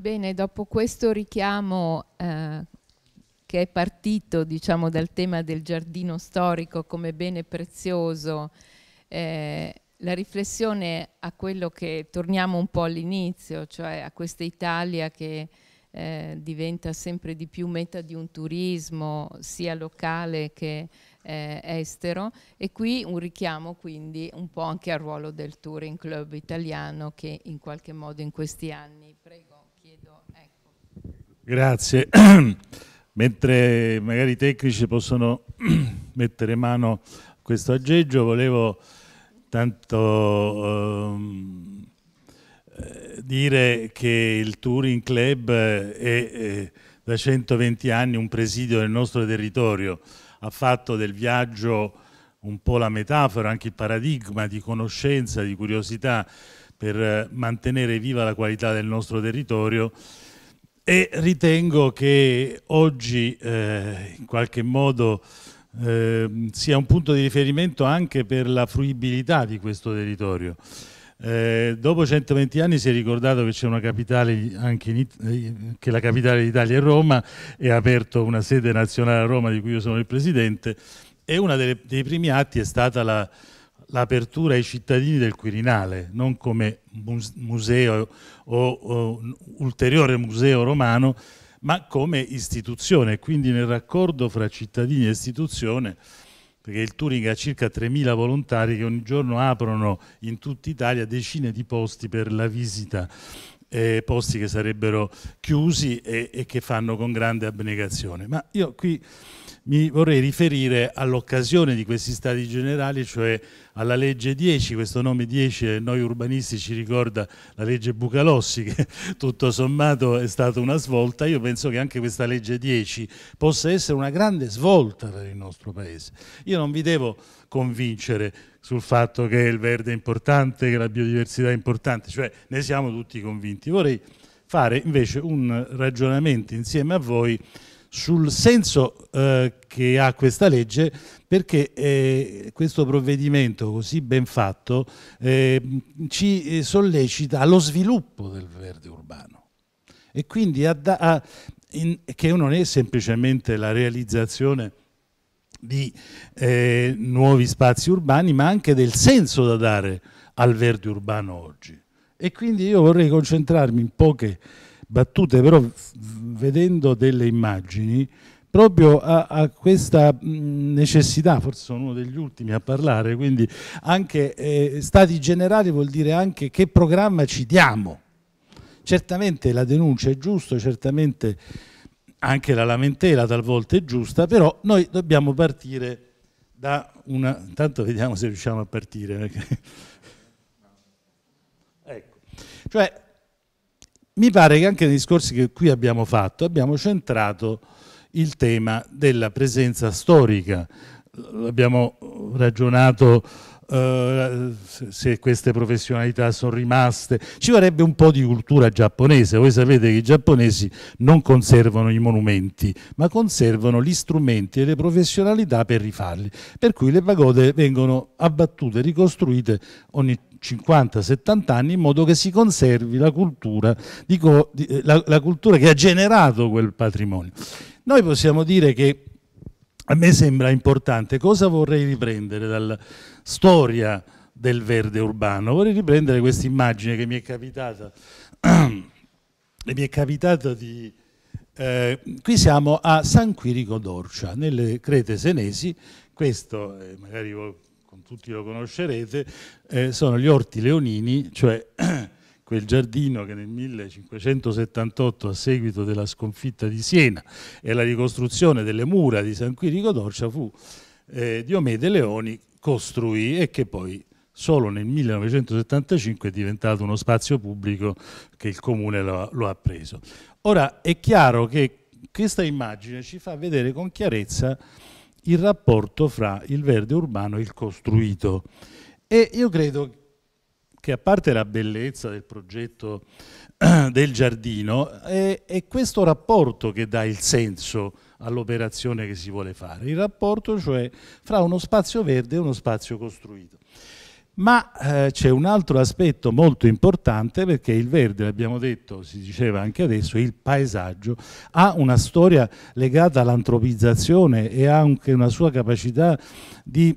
Bene, dopo questo richiamo eh, che è partito diciamo, dal tema del giardino storico come bene prezioso, eh, la riflessione a quello che torniamo un po' all'inizio, cioè a questa Italia che eh, diventa sempre di più meta di un turismo sia locale che eh, estero e qui un richiamo quindi un po' anche al ruolo del Touring Club italiano che in qualche modo in questi anni... Prego. Grazie. Mentre magari i tecnici possono mettere mano a questo aggeggio, volevo tanto ehm, eh, dire che il Touring Club è, è da 120 anni un presidio del nostro territorio, ha fatto del viaggio un po' la metafora, anche il paradigma di conoscenza, di curiosità per mantenere viva la qualità del nostro territorio e ritengo che oggi eh, in qualche modo eh, sia un punto di riferimento anche per la fruibilità di questo territorio. Eh, dopo 120 anni si è ricordato che c'è una capitale anche in, eh, che la capitale d'Italia è Roma e ha aperto una sede nazionale a Roma di cui io sono il presidente e uno dei primi atti è stata la, l'apertura ai cittadini del Quirinale, non come museo o, o ulteriore museo romano, ma come istituzione, quindi nel raccordo fra cittadini e istituzione, perché il Turing ha circa 3.000 volontari che ogni giorno aprono in tutta Italia decine di posti per la visita, eh, posti che sarebbero chiusi e, e che fanno con grande abnegazione. Ma io qui mi vorrei riferire all'occasione di questi stati generali, cioè alla legge 10, questo nome 10 eh, noi urbanisti ci ricorda la legge Bucalossi che tutto sommato è stata una svolta, io penso che anche questa legge 10 possa essere una grande svolta per il nostro paese. Io non vi devo convincere sul fatto che il verde è importante, che la biodiversità è importante, cioè ne siamo tutti convinti. Vorrei fare invece un ragionamento insieme a voi sul senso eh, che ha questa legge perché eh, questo provvedimento così ben fatto eh, ci sollecita allo sviluppo del verde urbano e quindi a, a, in, che non è semplicemente la realizzazione di eh, nuovi spazi urbani ma anche del senso da dare al verde urbano oggi e quindi io vorrei concentrarmi in poche battute però vedendo delle immagini proprio a, a questa necessità, forse sono uno degli ultimi a parlare, quindi anche eh, stati generali vuol dire anche che programma ci diamo. Certamente la denuncia è giusta, certamente anche la lamentela talvolta è giusta, però noi dobbiamo partire da una... Intanto vediamo se riusciamo a partire. Perché... ecco. Cioè, mi pare che anche nei discorsi che qui abbiamo fatto abbiamo centrato il tema della presenza storica. Abbiamo ragionato eh, se queste professionalità sono rimaste. Ci vorrebbe un po' di cultura giapponese. Voi sapete che i giapponesi non conservano i monumenti, ma conservano gli strumenti e le professionalità per rifarli. Per cui le pagode vengono abbattute, ricostruite ogni 50-70 anni in modo che si conservi la cultura, dico, eh, la, la cultura che ha generato quel patrimonio. Noi possiamo dire che a me sembra importante. Cosa vorrei riprendere dalla storia del verde urbano? Vorrei riprendere questa immagine che mi è capitata, mi è capitata di... Eh, qui siamo a San Quirico d'Orcia, nelle Crete Senesi, questo eh, magari voi, tutti lo conoscerete, eh, sono gli orti leonini, cioè quel giardino che nel 1578 a seguito della sconfitta di Siena e la ricostruzione delle mura di San Quirico d'Orcia fu eh, Diomede Leoni costruì e che poi solo nel 1975 è diventato uno spazio pubblico che il comune lo, lo ha preso. Ora è chiaro che questa immagine ci fa vedere con chiarezza il rapporto fra il verde urbano e il costruito e io credo che che a parte la bellezza del progetto del giardino, è, è questo rapporto che dà il senso all'operazione che si vuole fare, il rapporto cioè fra uno spazio verde e uno spazio costruito. Ma eh, c'è un altro aspetto molto importante perché il verde, l'abbiamo detto, si diceva anche adesso, il paesaggio ha una storia legata all'antropizzazione e ha anche una sua capacità di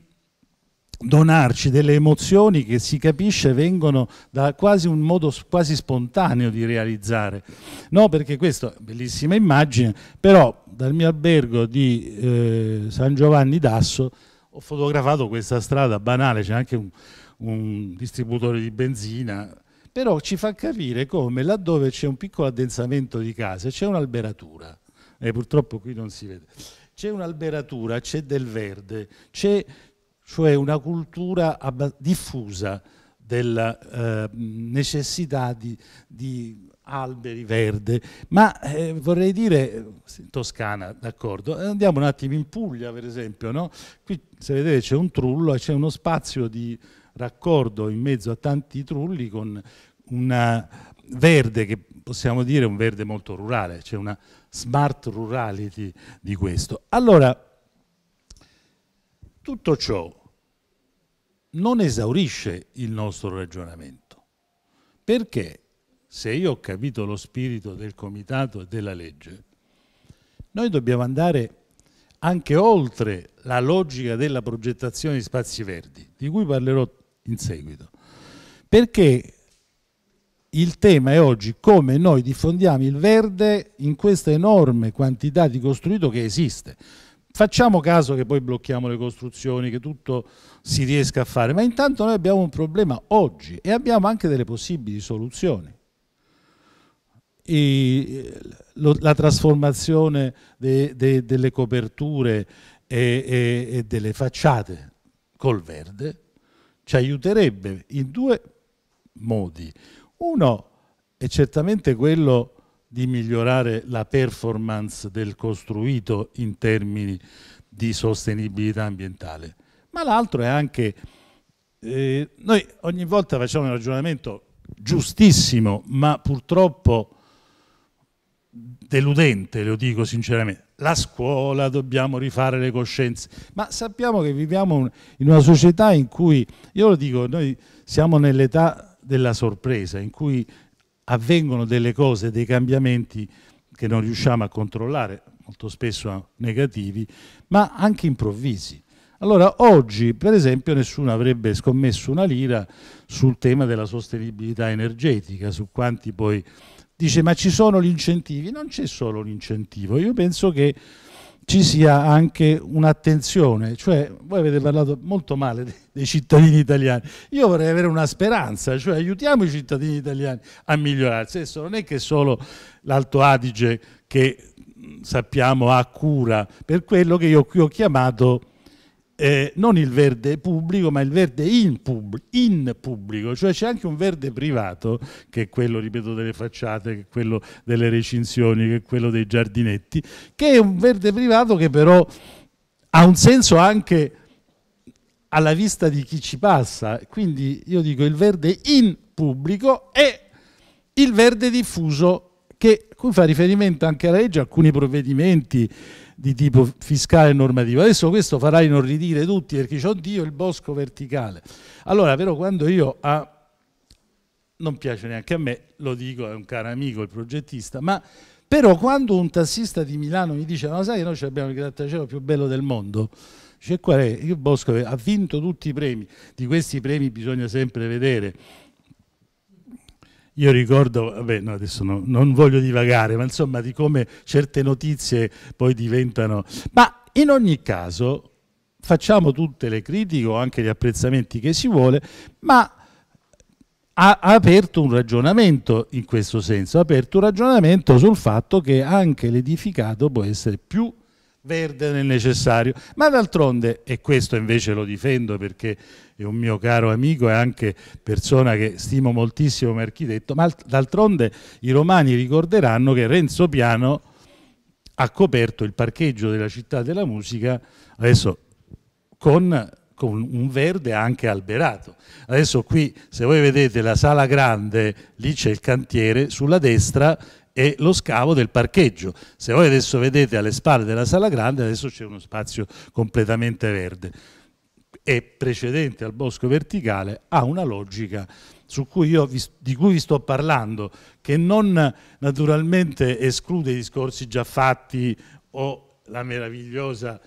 donarci delle emozioni che si capisce vengono da quasi un modo quasi spontaneo di realizzare. No, perché questa è bellissima immagine, però dal mio albergo di eh, San Giovanni d'Asso ho fotografato questa strada banale, c'è anche un, un distributore di benzina, però ci fa capire come laddove c'è un piccolo addensamento di case c'è un'alberatura, e purtroppo qui non si vede, c'è un'alberatura, c'è del verde, c'è cioè una cultura diffusa della eh, necessità di, di alberi verde, ma eh, vorrei dire, eh, in Toscana, d'accordo, eh, andiamo un attimo in Puglia per esempio, no? qui se vedete c'è un trullo e c'è uno spazio di raccordo in mezzo a tanti trulli con un verde che possiamo dire un verde molto rurale, c'è una smart rurality di questo. Allora, tutto ciò non esaurisce il nostro ragionamento, perché se io ho capito lo spirito del comitato e della legge, noi dobbiamo andare anche oltre la logica della progettazione di spazi verdi, di cui parlerò in seguito, perché il tema è oggi come noi diffondiamo il verde in questa enorme quantità di costruito che esiste. Facciamo caso che poi blocchiamo le costruzioni, che tutto si riesca a fare, ma intanto noi abbiamo un problema oggi e abbiamo anche delle possibili soluzioni. E la trasformazione de, de, delle coperture e, e, e, delle facciate col verde ci aiuterebbe in due modi. Uno è certamente quello di migliorare la performance del costruito in termini di sostenibilità ambientale, ma l'altro è anche, eh, noi ogni volta facciamo un ragionamento giustissimo, ma purtroppo deludente, lo dico sinceramente, la scuola, dobbiamo rifare le coscienze, ma sappiamo che viviamo in una società in cui, io lo dico, noi siamo nell'età della sorpresa, in cui avvengono delle cose, dei cambiamenti che non riusciamo a controllare, molto spesso negativi, ma anche improvvisi. Allora oggi, per esempio, nessuno avrebbe scommesso una lira sul tema della sostenibilità energetica, su quanti poi dice ma ci sono gli incentivi, non c'è solo l'incentivo, io penso che ci sia anche un'attenzione, cioè voi avete parlato molto male dei cittadini italiani, io vorrei avere una speranza, cioè aiutiamo i cittadini italiani a migliorarsi, adesso non è che solo l'Alto Adige che sappiamo ha cura per quello che io qui ho chiamato eh, non il verde pubblico, ma il verde in, pub in pubblico, cioè c'è anche un verde privato, che è quello, ripeto, delle facciate, che è quello delle recinzioni, che è quello dei giardinetti, che è un verde privato che però ha un senso anche alla vista di chi ci passa. Quindi io dico il verde in pubblico e il verde diffuso, che cui fa riferimento anche la legge, alcuni provvedimenti di tipo fiscale e normativo. Adesso questo farà inorridire tutti perché c'è Dio il bosco verticale. Allora però quando io a non piace neanche a me, lo dico, è un caro amico il progettista, ma però quando un tassista di Milano mi dice "Ma sai che noi abbiamo il grattacielo più bello del mondo?" Dice, qual è? Il Bosco ha vinto tutti i premi, di questi premi bisogna sempre vedere io ricordo, vabbè, no, adesso no, non voglio divagare, ma insomma di come certe notizie poi diventano... Ma in ogni caso facciamo tutte le critiche o anche gli apprezzamenti che si vuole, ma ha, aperto un ragionamento in questo senso, ha aperto un ragionamento sul fatto che anche l'edificato può essere più verde nel necessario. Ma d'altronde, e questo invece lo difendo perché è un mio caro amico e anche persona che stimo moltissimo come architetto, ma d'altronde i romani ricorderanno che Renzo Piano ha coperto il parcheggio della città della musica adesso con, con un verde anche alberato. Adesso qui se voi vedete la sala grande, lì c'è il cantiere, sulla destra e lo scavo del parcheggio. Se voi adesso vedete alle spalle della Sala Grande, adesso c'è uno spazio completamente verde. E precedente al bosco verticale, ha una logica vi, di cui vi sto parlando, che non naturalmente esclude i discorsi già fatti o la meravigliosa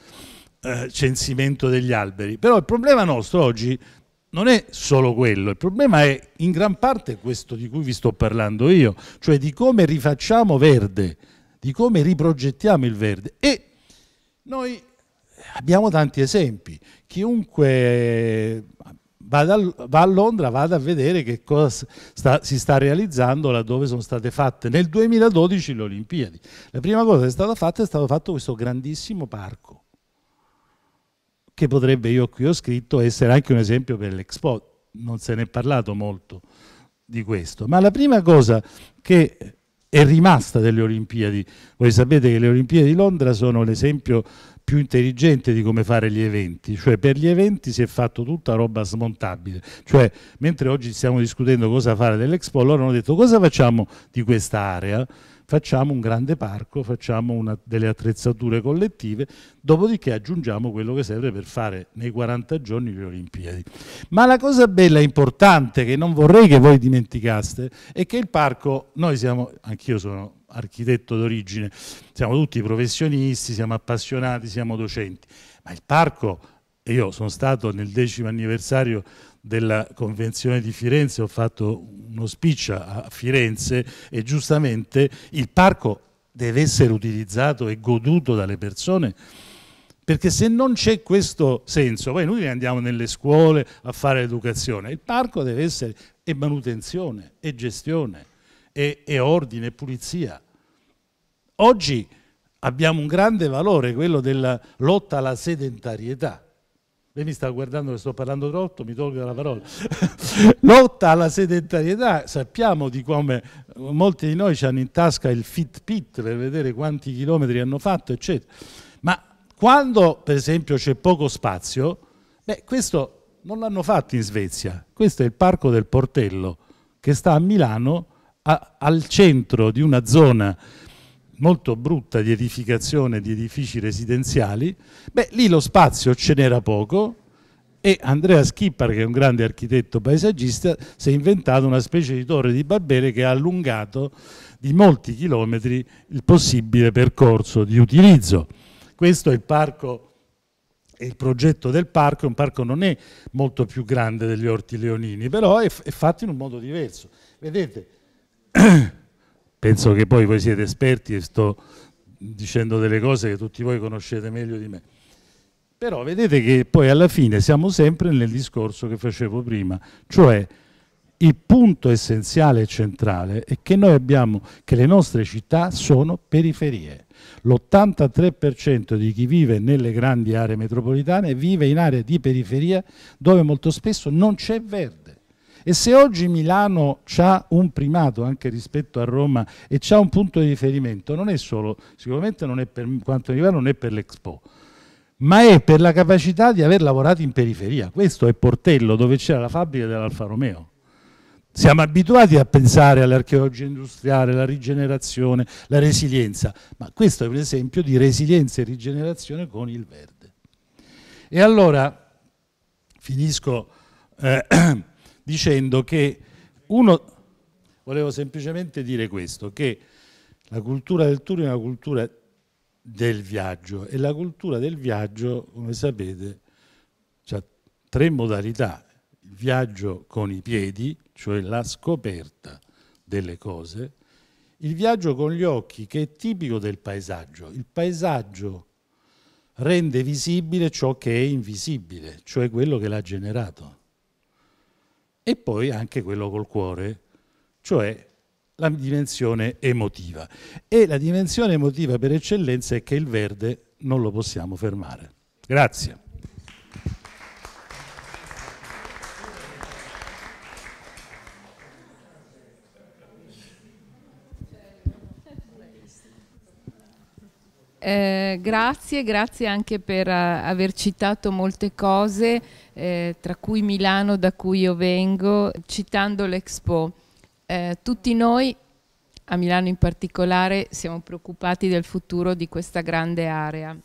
eh, censimento degli alberi. Però il problema nostro oggi non è solo quello, il problema è in gran parte questo di cui vi sto parlando io, cioè di come rifacciamo verde, di come riprogettiamo il verde. E noi abbiamo tanti esempi, chiunque eh, vada, va a Londra vada a vedere che cosa sta, si sta realizzando laddove sono state fatte nel 2012 le Olimpiadi. La prima cosa che è stata fatta è stato fatto questo grandissimo parco che potrebbe, io qui ho scritto, essere anche un esempio per l'Expo. Non se ne è parlato molto di questo, ma la prima cosa che è rimasta delle Olimpiadi, voi sapete che le Olimpiadi di Londra sono l'esempio più intelligente di come fare gli eventi, cioè per gli eventi si è fatto tutta roba smontabile, cioè mentre oggi stiamo discutendo cosa fare dell'Expo, loro hanno detto cosa facciamo di quest'area facciamo un grande parco, facciamo una, delle attrezzature collettive, dopodiché aggiungiamo quello che serve per fare nei 40 giorni le Olimpiadi. Ma la cosa bella e importante che non vorrei che voi dimenticaste è che il parco, noi siamo, anch'io sono architetto d'origine, siamo tutti professionisti, siamo appassionati, siamo docenti, ma il parco, io sono stato nel decimo anniversario della Convenzione di Firenze, ho fatto uno speech a Firenze e giustamente il parco deve essere utilizzato e goduto dalle persone perché se non c'è questo senso, poi noi andiamo nelle scuole a fare educazione, il parco deve essere e manutenzione, e gestione, e, e ordine, e pulizia. Oggi abbiamo un grande valore, quello della lotta alla sedentarietà. Lei mi sta guardando che sto parlando troppo, mi tolgo la parola. Lotta alla sedentarietà, sappiamo di come molti di noi hanno in tasca il Fitbit per vedere quanti chilometri hanno fatto, eccetera. Ma quando, per esempio, c'è poco spazio, beh, questo non l'hanno fatto in Svezia. Questo è il Parco del Portello, che sta a Milano, a, al centro di una zona molto brutta di edificazione di edifici residenziali, beh, lì lo spazio ce n'era poco e Andrea Schippar, che è un grande architetto paesaggista, si è inventato una specie di torre di Barbere che ha allungato di molti chilometri il possibile percorso di utilizzo. Questo è il parco il progetto del parco, un parco non è molto più grande degli orti leonini, però è, è fatto in un modo diverso. Vedete, penso che poi voi siete esperti e sto dicendo delle cose che tutti voi conoscete meglio di me. Però vedete che poi alla fine siamo sempre nel discorso che facevo prima, cioè il punto essenziale e centrale è che noi abbiamo che le nostre città sono periferie. L'83% di chi vive nelle grandi aree metropolitane vive in aree di periferia dove molto spesso non c'è verde. E se oggi Milano ha un primato anche rispetto a Roma e ha un punto di riferimento, non è solo, sicuramente non è per quanto mi riguarda, non è per l'Expo, ma è per la capacità di aver lavorato in periferia. Questo è Portello, dove c'era la fabbrica dell'Alfa Romeo. Siamo abituati a pensare all'archeologia industriale, alla rigenerazione, alla resilienza, ma questo è un esempio di resilienza e rigenerazione con il verde. E allora, finisco eh, dicendo che uno, volevo semplicemente dire questo, che la cultura del tour è una cultura del viaggio e la cultura del viaggio, come sapete, ha tre modalità. Il viaggio con i piedi, cioè la scoperta delle cose, il viaggio con gli occhi, che è tipico del paesaggio. Il paesaggio rende visibile ciò che è invisibile, cioè quello che l'ha generato e poi anche quello col cuore, cioè la dimensione emotiva. E la dimensione emotiva per eccellenza è che il verde non lo possiamo fermare. Grazie. Eh, grazie, grazie anche per a, eh, aver citato molte cose, eh, tra cui Milano da cui io vengo, citando l'Expo. Eh, tutti noi, a Milano in particolare, siamo preoccupati del futuro di questa grande area.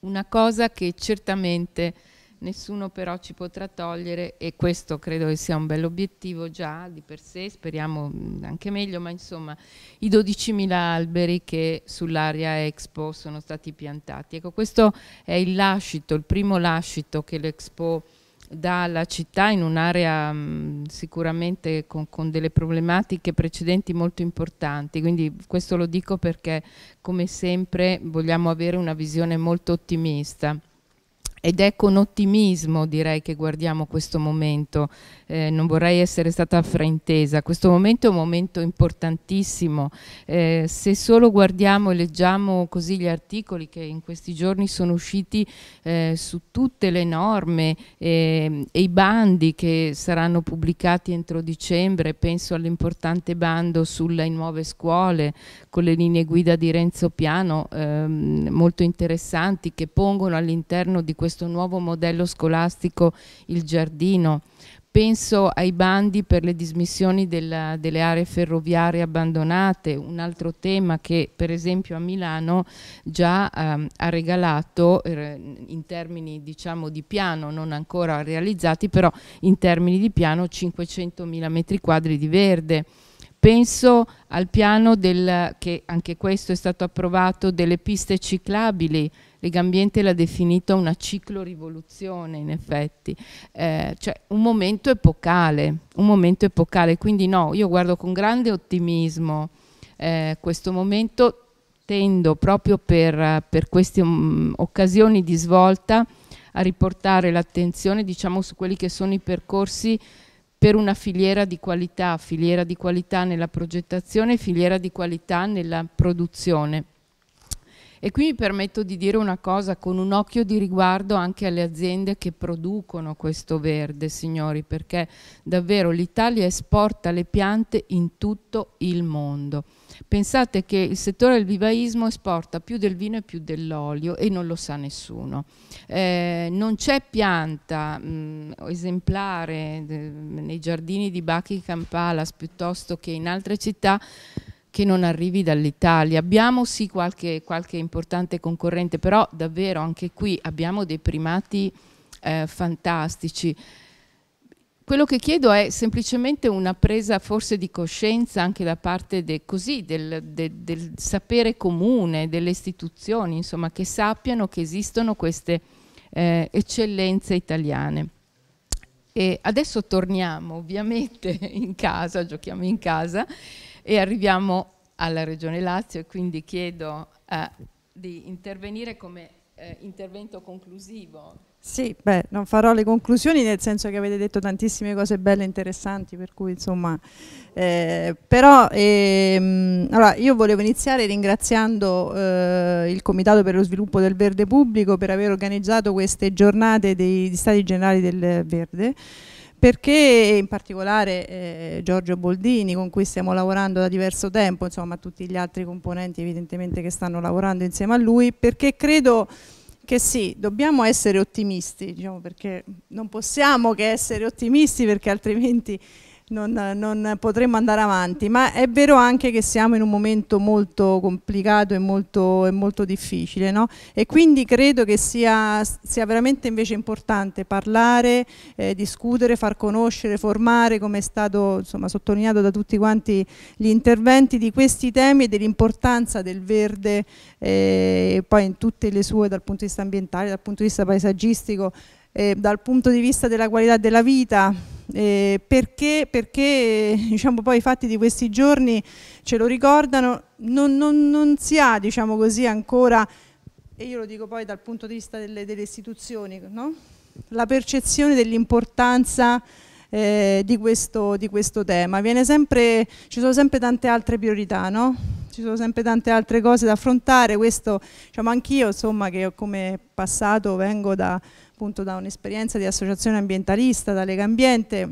Una cosa che certamente nessuno però ci potrà togliere e questo credo che sia un bell'obiettivo già di per sé, speriamo mm, anche meglio, ma insomma i 12.000 alberi che sull'area Expo sono stati piantati. Ecco, questo è il lascito, il primo lascito che l'Expo dà alla città in un'area mm, sicuramente con, con delle problematiche precedenti molto importanti, quindi questo lo dico perché come sempre vogliamo avere una visione molto ottimista. Ed è con ottimismo direi che guardiamo questo momento, eh, non vorrei essere stata fraintesa, questo momento è un momento importantissimo, eh, se solo guardiamo e leggiamo così gli articoli che in questi giorni sono usciti eh, su tutte le norme ehm, e i bandi che saranno pubblicati entro dicembre, penso all'importante bando sulle nuove scuole con le linee guida di Renzo Piano, ehm, molto interessanti che pongono all'interno di questo questo nuovo modello scolastico il giardino, penso ai bandi per le dismissioni della, delle aree ferroviarie abbandonate, un altro tema che per esempio a Milano già ehm, ha regalato er, in termini diciamo, di piano, non ancora realizzati, però in termini di piano 500.000 metri quadri di verde. Penso al piano del, che anche questo è stato approvato delle piste ciclabili, Legambiente l'ha definita una ciclorivoluzione in effetti, eh, cioè un momento epocale, un momento epocale, quindi no, io guardo con grande ottimismo eh, questo momento, tendo proprio per, per queste um, occasioni di svolta a riportare l'attenzione diciamo su quelli che sono i percorsi per una filiera di qualità, filiera di qualità nella progettazione, filiera di qualità nella produzione. E qui mi permetto di dire una cosa con un occhio di riguardo anche alle aziende che producono questo verde, signori, perché davvero l'Italia esporta le piante in tutto il mondo. Pensate che il settore del vivaismo esporta più del vino e più dell'olio e non lo sa nessuno. Eh, non c'è pianta mh, mm, esemplare de, nei giardini di Buckingham Palace piuttosto che in altre città che non arrivi dall'Italia. Abbiamo sì qualche, qualche, importante concorrente, però davvero anche qui abbiamo dei primati eh, fantastici. Quello che chiedo è semplicemente una presa forse di coscienza anche da parte de, così, del, de, del, sapere comune, delle istituzioni, insomma, che sappiano che esistono queste eh, eccellenze italiane. E adesso torniamo ovviamente in casa, giochiamo in casa e arriviamo alla Regione Lazio e quindi chiedo eh, di intervenire come eh, intervento conclusivo. Sì, beh, non farò le conclusioni nel senso che avete detto tantissime cose belle e interessanti, per cui insomma, eh, però ehm, allora, io volevo iniziare ringraziando eh, il Comitato per lo sviluppo del verde pubblico per aver organizzato queste giornate dei, dei stati generali del verde perché in particolare eh, Giorgio Boldini con cui stiamo lavorando da diverso tempo, insomma tutti gli altri componenti evidentemente che stanno lavorando insieme a lui, perché credo che sì, dobbiamo essere ottimisti, diciamo, perché non possiamo che essere ottimisti perché altrimenti non, non potremmo andare avanti, ma è vero anche che siamo in un momento molto complicato e molto, e molto difficile no? e quindi credo che sia, sia veramente invece importante parlare, eh, discutere, far conoscere, formare, come è stato insomma, sottolineato da tutti quanti gli interventi, di questi temi e dell'importanza del verde eh, poi in tutte le sue dal punto di vista ambientale, dal punto di vista paesaggistico, eh, dal punto di vista della qualità della vita eh, perché, perché diciamo, poi i fatti di questi giorni ce lo ricordano, non, non, non si ha diciamo così, ancora, e io lo dico poi dal punto di vista delle, delle istituzioni, no? la percezione dell'importanza eh, di, questo, di, questo, tema. Sempre, ci sono sempre tante altre priorità, no? ci sono sempre tante altre cose da affrontare, questo diciamo anch'io insomma che come passato vengo da appunto da un'esperienza di associazione ambientalista, da Lega Ambiente,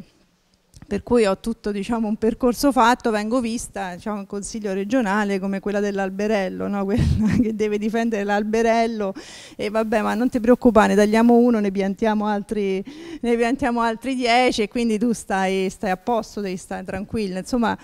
per cui ho tutto diciamo, un percorso fatto, vengo vista, diciamo, un consiglio regionale come quella dell'alberello, no? quella che deve difendere l'alberello e vabbè ma non ti preoccupare, ne tagliamo uno, ne piantiamo altri, ne piantiamo altri dieci e quindi tu stai, stai a posto, devi stare tranquilla, insomma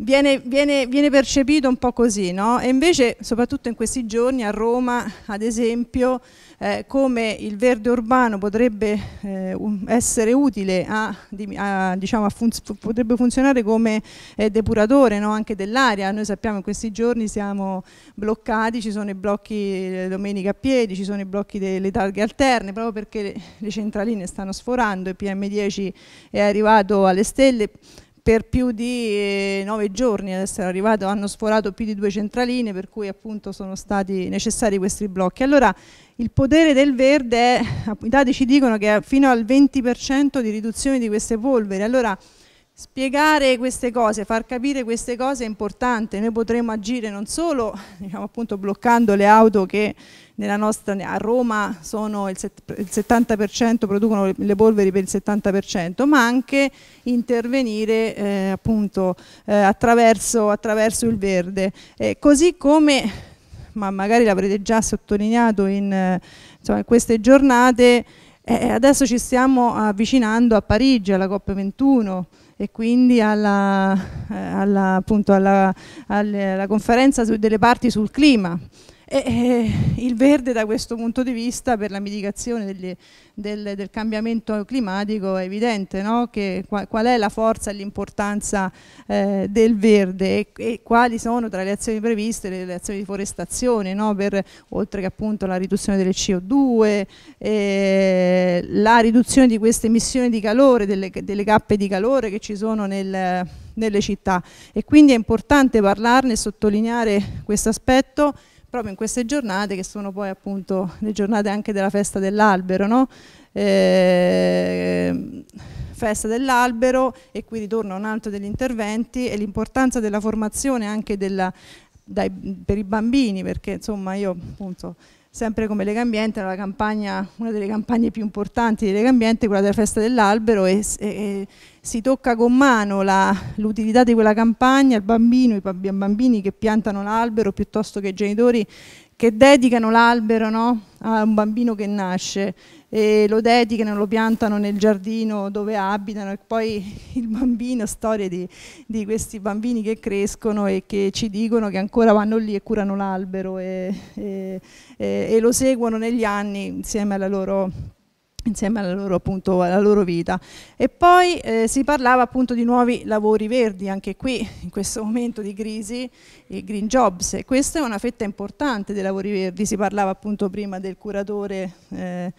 Viene, viene, viene, percepito un po' così, no? E invece, soprattutto in questi giorni, a Roma, ad esempio, eh, come il verde urbano potrebbe eh, essere utile a, a, diciamo, a fun potrebbe funzionare come eh, depuratore no? anche dell'aria. Noi sappiamo che in questi giorni siamo bloccati, ci sono i blocchi eh, domenica a piedi, ci sono i blocchi delle targhe alterne, proprio perché le, centraline stanno sforando, il PM10 è arrivato alle stelle per più di eh, nove giorni ad essere arrivato, hanno sforato più di due centraline per cui appunto sono stati necessari questi blocchi. Allora il potere del verde, è, i dati ci dicono che è fino al 20% di riduzione di queste polveri, allora spiegare queste cose, far capire queste cose è importante, noi potremo agire non solo diciamo appunto, bloccando le auto che nostra, a Roma sono il 70% producono le polveri per il 70%, ma anche intervenire eh, appunto, eh, attraverso, attraverso, il verde. Eh, così come, ma magari l'avrete già sottolineato in, insomma, in queste giornate, eh, adesso ci stiamo avvicinando a Parigi, alla COP21, e quindi alla, eh, alla, appunto alla, alla conferenza delle parti sul clima e, eh, il verde da questo punto di vista per la mitigazione degli, del, del, cambiamento climatico è evidente, no? che, qual, qual, è la forza e l'importanza eh, del verde e, e, quali sono tra le azioni previste le, le azioni di forestazione, no? per, oltre che appunto la riduzione delle CO2, eh, la riduzione di queste emissioni di calore, delle, delle cappe di calore che ci sono nel, nelle città e quindi è importante parlarne e sottolineare questo aspetto proprio in queste giornate che sono poi appunto le giornate anche della festa dell'albero, no? eh, festa dell'albero e qui ritorno a un altro degli interventi e l'importanza della formazione anche della, dai, per i bambini perché insomma io appunto sempre come Lega Ambiente, campagna, una delle campagne più importanti di Lega Ambiente, quella della festa dell'albero e, e, e, si tocca con mano l'utilità di quella campagna il bambino, i bambini che piantano l'albero piuttosto che i genitori che dedicano l'albero no, a un bambino che nasce e lo dedicano, lo piantano nel giardino dove abitano e poi il bambino, storie di, di, questi bambini che crescono e che ci dicono che ancora vanno lì e curano l'albero e, e, e, lo seguono negli anni insieme alla loro, insieme alla loro, appunto, alla loro vita. E poi eh, si parlava appunto di nuovi lavori verdi, anche qui in questo momento di crisi, i green jobs, e questa è una fetta importante dei lavori verdi, si parlava appunto prima del curatore eh,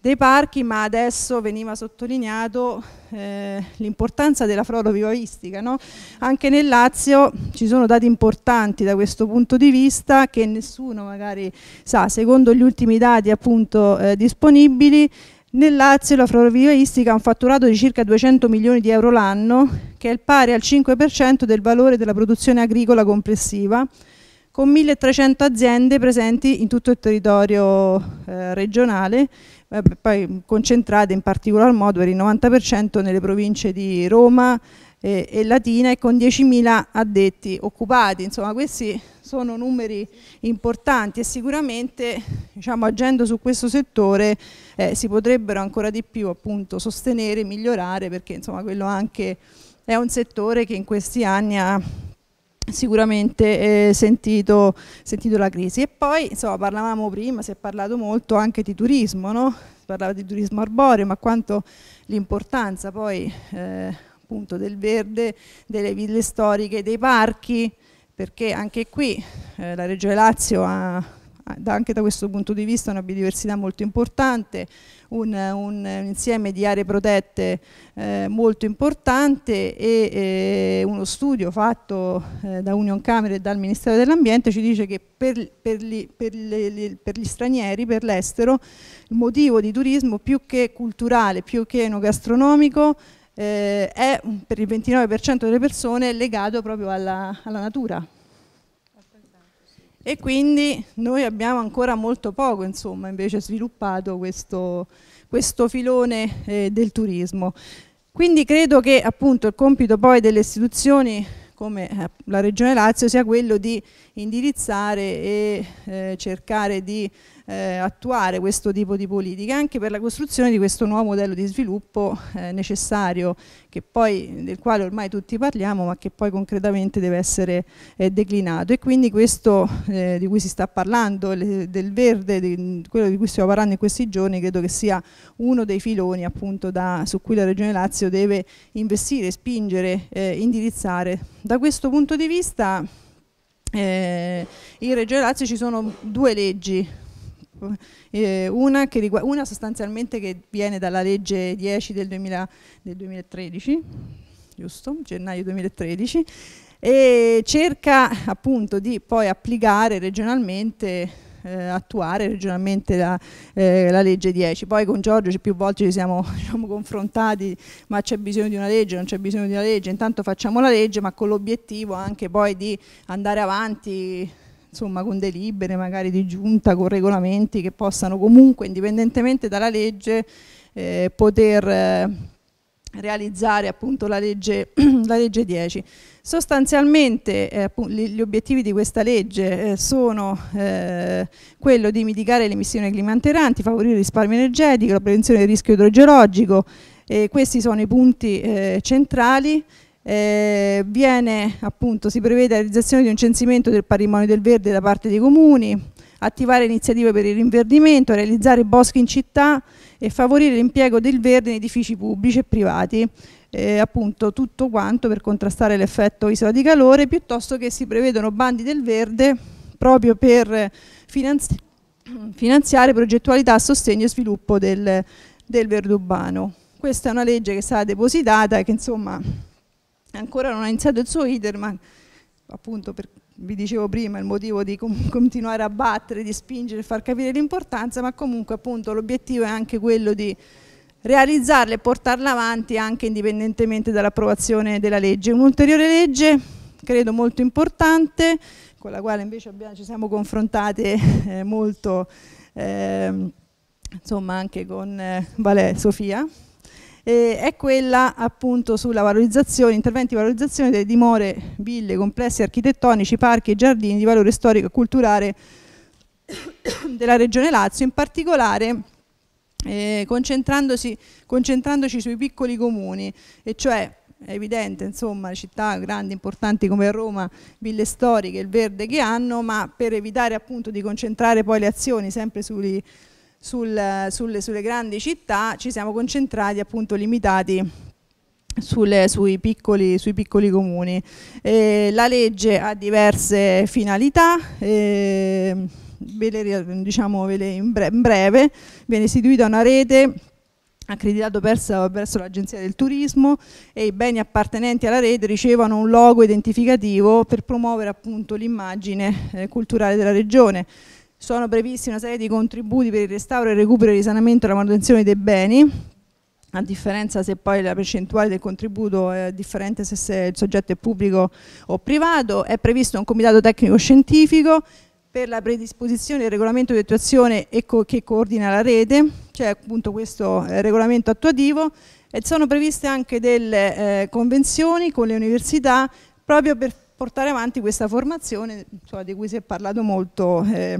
dei parchi, ma adesso veniva sottolineato eh, l'importanza della florovivaistica. No? Anche nel Lazio ci sono dati importanti da questo punto di vista che nessuno magari sa, secondo gli ultimi dati appunto eh, disponibili, nel Lazio la florovivaistica ha un fatturato di circa 200 milioni di euro l'anno, che è il pari al 5% del valore della produzione agricola complessiva, con 1.300 aziende presenti in tutto il territorio eh, regionale eh, poi concentrate in particolar modo per il 90% nelle province di Roma eh, e Latina e con 10.000 addetti occupati. Insomma, questi sono numeri importanti e sicuramente diciamo, agendo su questo settore eh, si potrebbero ancora di più appunto, sostenere e migliorare perché insomma, quello anche è un settore che in questi anni ha sicuramente eh, sentito, sentito, la crisi. E poi insomma, parlavamo prima, si è parlato molto anche di turismo, no? si parlava di turismo arboreo, ma quanto l'importanza poi eh, appunto del verde, delle ville storiche, dei parchi, perché anche qui eh, la Regione Lazio ha anche da questo punto di vista una biodiversità molto importante, un, un, un insieme di aree protette eh, molto importante e eh, uno studio fatto eh, da Union Camera e dal Ministero dell'Ambiente ci dice che per, per, gli, per, le, per gli stranieri, per l'estero, il motivo di turismo più che culturale, più che enogastronomico eh, è per il 29% delle persone legato proprio alla, alla natura, e quindi noi abbiamo ancora molto poco insomma, invece sviluppato questo, questo filone eh, del turismo. Quindi credo che appunto il compito poi delle istituzioni come eh, la Regione Lazio sia quello di indirizzare e eh, cercare di eh, attuare questo tipo di politica anche per la costruzione di questo nuovo modello di sviluppo eh, necessario poi, del quale ormai tutti parliamo ma che poi concretamente deve essere eh, declinato e quindi questo eh, di cui si sta parlando, le, del verde, di, quello di cui stiamo parlando in questi giorni credo che sia uno dei filoni appunto da, su cui la Regione Lazio deve investire, spingere, eh, indirizzare. Da questo punto di vista eh, in Regione Lazio ci sono due leggi eh, una, che una sostanzialmente che viene dalla legge 10 del, 2000, del 2013, giusto, gennaio 2013, e cerca appunto di poi applicare regionalmente eh, attuare regionalmente la, eh, la, legge 10. Poi con Giorgio più volte ci siamo diciamo, confrontati, ma c'è bisogno di una legge, non c'è bisogno di una legge, intanto facciamo la legge, ma con l'obiettivo anche poi di andare avanti insomma con delibere magari di giunta, con regolamenti che possano comunque, indipendentemente dalla legge, eh, poter eh, realizzare appunto la legge, la legge 10. Sostanzialmente eh, gli obiettivi di questa legge eh, sono eh, quello di mitigare le emissioni climalteranti, favorire il risparmio energetico, la prevenzione del rischio idrogeologico, questi sono i punti eh, centrali eh, viene, appunto, si prevede la realizzazione di un censimento del patrimonio del verde da parte dei comuni, attivare iniziative per il rinverdimento, realizzare boschi in città e favorire l'impiego del verde in edifici pubblici e privati, eh, appunto tutto quanto per contrastare l'effetto isola di calore, piuttosto che si prevedono bandi del verde proprio per finanzi finanziare progettualità a sostegno e sviluppo del, del verde urbano. Questa è una legge che è stata depositata e che insomma ancora non ha iniziato il suo iter, ma appunto per, vi dicevo prima il motivo di continuare a battere, di spingere, far capire l'importanza, ma comunque appunto l'obiettivo è anche quello di realizzarla e portarla avanti anche indipendentemente dall'approvazione della legge. Un'ulteriore legge credo molto importante, con la quale invece abbiamo, ci siamo confrontate eh, molto, eh, insomma anche con eh, Valè, Sofia, eh, è quella appunto sulla valorizzazione, interventi di valorizzazione delle dimore, ville, complessi architettonici, parchi e giardini di valore storico e culturale della Regione Lazio, in particolare eh, concentrandoci sui piccoli comuni, e cioè è evidente, insomma, città grandi, importanti come Roma, ville storiche, il verde che hanno, ma per evitare appunto di concentrare poi le azioni sempre sui, sul, sulle, sulle, grandi città, ci siamo concentrati appunto limitati sulle, sui, piccoli, sui, piccoli, comuni. Eh, la legge ha diverse finalità. Eh, ve le, diciamo, ve le in, breve, in breve viene istituita una rete accreditato verso l'Agenzia del Turismo e i beni appartenenti alla rete ricevono un logo identificativo per promuovere appunto l'immagine eh, culturale della regione sono previsti una serie di contributi per il restauro, il recupero, il risanamento e la manutenzione dei beni, a differenza se poi la percentuale del contributo è differente se il soggetto è pubblico o privato, è previsto un comitato tecnico scientifico per la predisposizione del regolamento di attuazione e che coordina la rete, cioè appunto questo eh, regolamento attuativo, e sono previste anche delle eh, convenzioni con le università proprio per portare avanti questa formazione insomma, di cui si è parlato molto eh,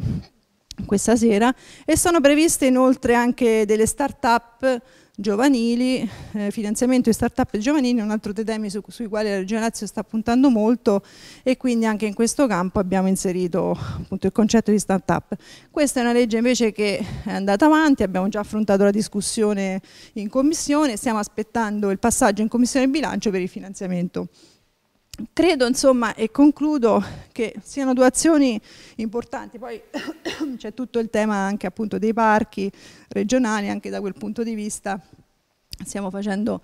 questa sera e sono previste inoltre anche delle start-up giovanili, eh, finanziamento di start-up giovanili, un altro dei temi su, sui quali la Regione Lazio sta puntando molto e quindi anche in questo campo abbiamo inserito appunto il concetto di start-up. Questa è una legge invece che è andata avanti, abbiamo già affrontato la discussione in Commissione, stiamo aspettando il passaggio in Commissione Bilancio per il finanziamento credo insomma e concludo che siano due azioni importanti, poi c'è tutto il tema anche appunto dei parchi regionali, anche da quel punto di vista stiamo facendo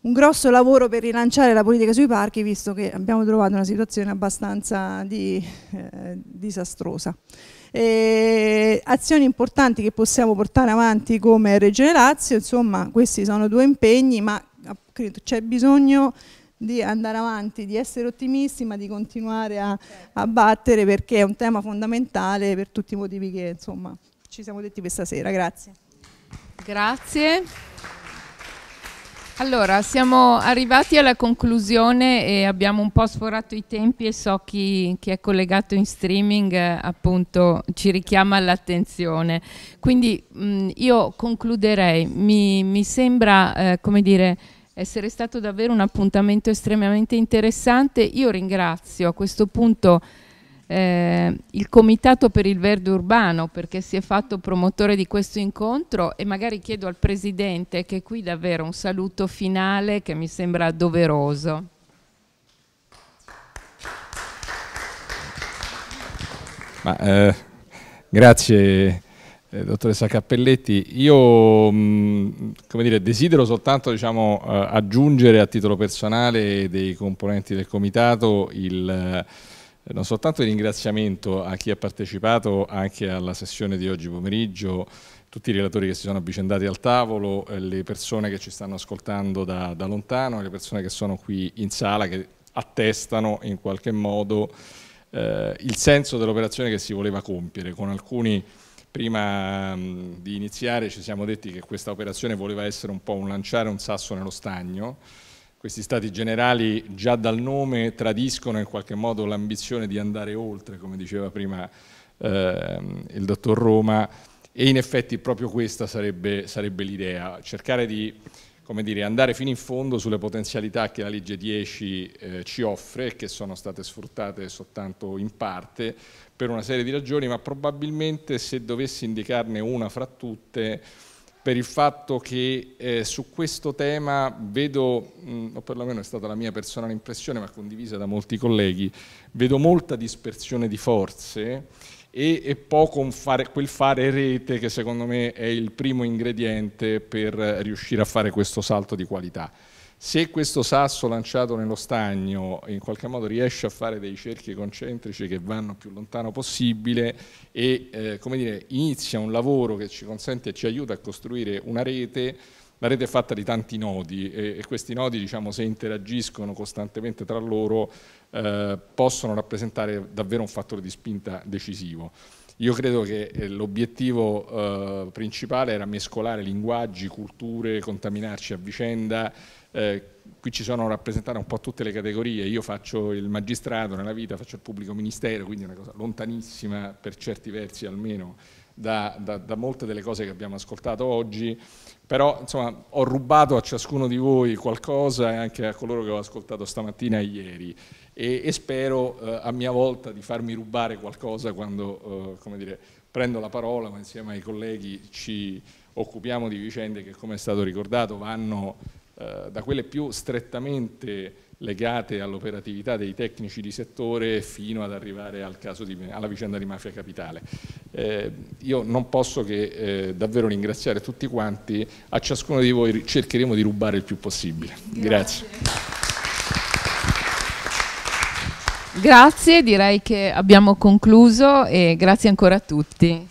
un grosso lavoro per rilanciare la politica sui parchi visto che abbiamo trovato una situazione abbastanza di, eh, disastrosa. E azioni importanti che possiamo portare avanti come Regione Lazio, insomma questi sono due impegni ma c'è bisogno di andare avanti, di essere ottimisti ma di continuare a, a battere perché è un tema fondamentale per tutti i motivi che insomma, ci siamo detti questa sera. Grazie. Grazie. Allora, siamo arrivati alla conclusione e abbiamo un po' sforato i tempi e so chi, chi è collegato in streaming eh, appunto ci richiama l'attenzione. Quindi mh, io concluderei, mi, mi sembra, eh, come dire, essere stato davvero un appuntamento estremamente interessante. Io ringrazio a questo punto eh, il Comitato per il Verde Urbano perché si è fatto promotore di questo incontro e magari chiedo al Presidente che qui davvero un saluto finale che mi sembra doveroso. Ma, eh, grazie eh, dottoressa Cappelletti, io mh, mm, dire, desidero soltanto diciamo, eh, aggiungere a titolo personale dei componenti del Comitato il, eh, non soltanto il ringraziamento a chi ha partecipato anche alla sessione di oggi pomeriggio, tutti i relatori che si sono avvicendati al tavolo, eh, le persone che ci stanno ascoltando da, da lontano, le persone che sono qui in sala, che attestano in qualche modo eh, il senso dell'operazione che si voleva compiere con alcuni Prima mm, di iniziare ci siamo detti che questa operazione voleva essere un po' un lanciare un sasso nello stagno. Questi stati generali già dal nome tradiscono in qualche modo l'ambizione di andare oltre, come diceva prima eh, il dottor Roma, e in effetti proprio questa sarebbe, sarebbe l'idea, cercare di come dire, andare fino in fondo sulle potenzialità che la legge 10 eh, ci offre e che sono state sfruttate soltanto in parte per una serie di ragioni, ma probabilmente se dovessi indicarne una fra tutte, per il fatto che eh, su questo tema vedo, mh, mm, o perlomeno è stata la mia personale impressione, ma condivisa da molti colleghi, vedo molta dispersione di forze e, e poi con fare, quel fare rete che secondo me è il primo ingrediente per riuscire a fare questo salto di qualità. Se questo sasso lanciato nello stagno in qualche modo riesce a fare dei cerchi concentrici che vanno più lontano possibile e eh, dire, inizia un lavoro che ci consente e ci aiuta a costruire una rete, la rete è fatta di tanti nodi e, questi nodi diciamo, se interagiscono costantemente tra loro eh, possono rappresentare davvero un fattore di spinta decisivo. Io credo che eh, l'obiettivo eh, principale era mescolare linguaggi, culture, contaminarci a vicenda. Eh, qui ci sono rappresentate un po' tutte le categorie. Io faccio il magistrato nella vita, faccio il pubblico ministero, quindi è una cosa lontanissima per certi versi almeno da, da, da, molte delle cose che abbiamo ascoltato oggi, però insomma, ho rubato a ciascuno di voi qualcosa e anche a coloro che ho ascoltato stamattina e ieri e, e spero eh, a mia volta di farmi rubare qualcosa quando eh, dire, prendo la parola, ma insieme ai colleghi ci occupiamo di vicende che, come è stato ricordato, vanno eh, da quelle più strettamente legate all'operatività dei tecnici di settore fino ad arrivare al di, alla vicenda di Mafia Capitale. Eh, io non posso che eh, davvero ringraziare tutti quanti, a ciascuno di voi cercheremo di rubare il più possibile. Grazie. Grazie. Grazie, direi che abbiamo concluso e grazie ancora a tutti.